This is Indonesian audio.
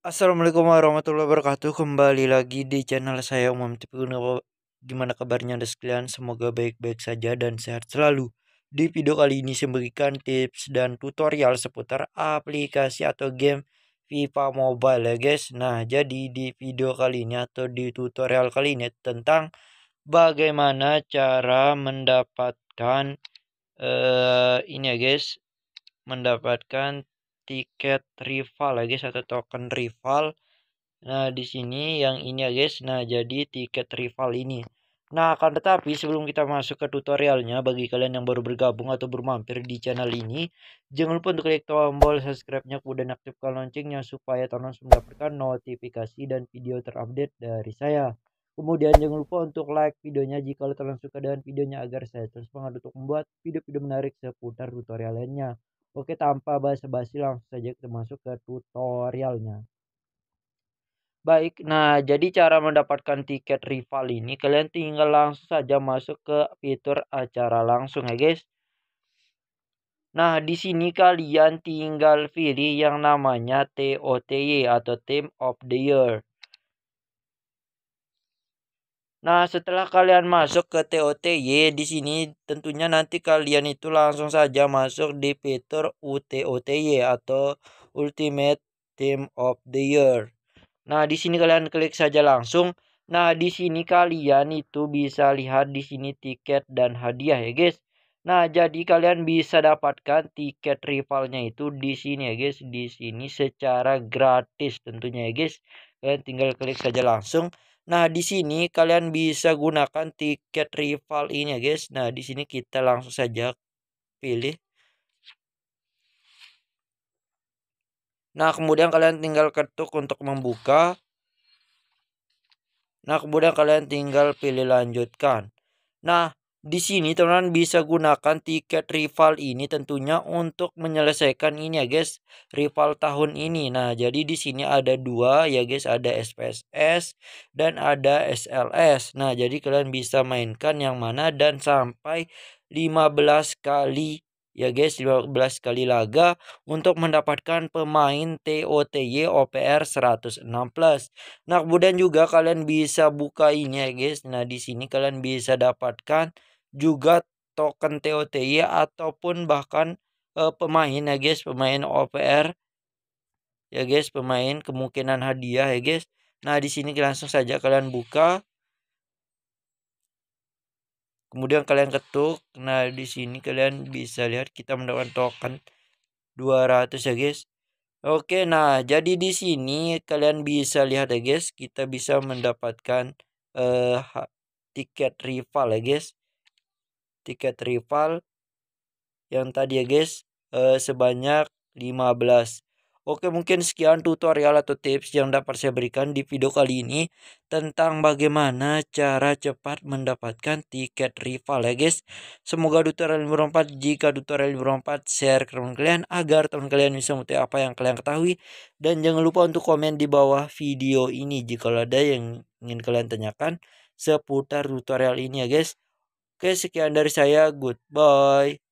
Assalamualaikum warahmatullahi wabarakatuh Kembali lagi di channel saya Umam Tipikun Gimana kabarnya anda sekalian Semoga baik-baik saja dan sehat selalu Di video kali ini saya memberikan tips dan tutorial Seputar aplikasi atau game FIFA Mobile ya guys Nah jadi di video kali ini atau di tutorial kali ini Tentang bagaimana cara mendapatkan uh, Ini ya guys Mendapatkan tiket rival ya guys atau token rival nah di sini yang ini ya guys nah jadi tiket rival ini Nah, akan tetapi sebelum kita masuk ke tutorialnya, bagi kalian yang baru bergabung atau bermampir di channel ini, jangan lupa untuk klik tombol subscribe-nya kemudian aktifkan loncengnya supaya teman langsung mendapatkan notifikasi dan video terupdate dari saya. Kemudian jangan lupa untuk like videonya jika kalian suka dengan videonya agar saya terus semangat untuk membuat video-video menarik seputar tutorial lainnya. Oke, tanpa basa-basi langsung saja kita masuk ke tutorialnya. Baik, nah jadi cara mendapatkan tiket rival ini kalian tinggal langsung saja masuk ke fitur acara langsung ya guys. Nah, di sini kalian tinggal pilih yang namanya TOTY atau Team of the Year. Nah, setelah kalian masuk ke TOTY di sini, tentunya nanti kalian itu langsung saja masuk di fitur UTOTY atau Ultimate Team of the Year. Nah, di sini kalian klik saja langsung. Nah, di sini kalian itu bisa lihat di sini tiket dan hadiah ya, guys. Nah, jadi kalian bisa dapatkan tiket rivalnya itu di sini ya, guys. Di sini secara gratis tentunya ya, guys. Kalian tinggal klik saja langsung. Nah, di sini kalian bisa gunakan tiket rival ini ya, guys. Nah, di sini kita langsung saja pilih. Nah, kemudian kalian tinggal ketuk untuk membuka. Nah, kemudian kalian tinggal pilih lanjutkan. Nah, di sini teman-teman bisa gunakan tiket rival ini tentunya untuk menyelesaikan ini ya guys rival tahun ini nah jadi di sini ada dua ya guys ada SPSS dan ada SLS nah jadi kalian bisa mainkan yang mana dan sampai 15 kali ya guys 15 kali laga untuk mendapatkan pemain TOTY OPR 116 nah kemudian juga kalian bisa bukainya ya guys nah di sini kalian bisa dapatkan juga token TOTY ataupun bahkan uh, pemain ya guys pemain OPR ya guys pemain kemungkinan hadiah ya guys nah di sini langsung saja kalian buka kemudian kalian ketuk nah di sini kalian bisa lihat kita mendapatkan token 200 ya guys Oke, nah jadi di sini kalian bisa lihat ya guys, kita bisa mendapatkan uh, tiket rival ya guys. Tiket rival yang tadi ya guys uh, sebanyak 15. Oke mungkin sekian tutorial atau tips yang dapat saya berikan di video kali ini tentang bagaimana cara cepat mendapatkan tiket rival ya guys. Semoga tutorial ini bermanfaat. Jika tutorial ini bermanfaat share ke teman kalian agar teman kalian bisa mengetahui apa yang kalian ketahui. Dan jangan lupa untuk komen di bawah video ini jika ada yang ingin kalian tanyakan seputar tutorial ini ya guys. Oke sekian dari saya goodbye.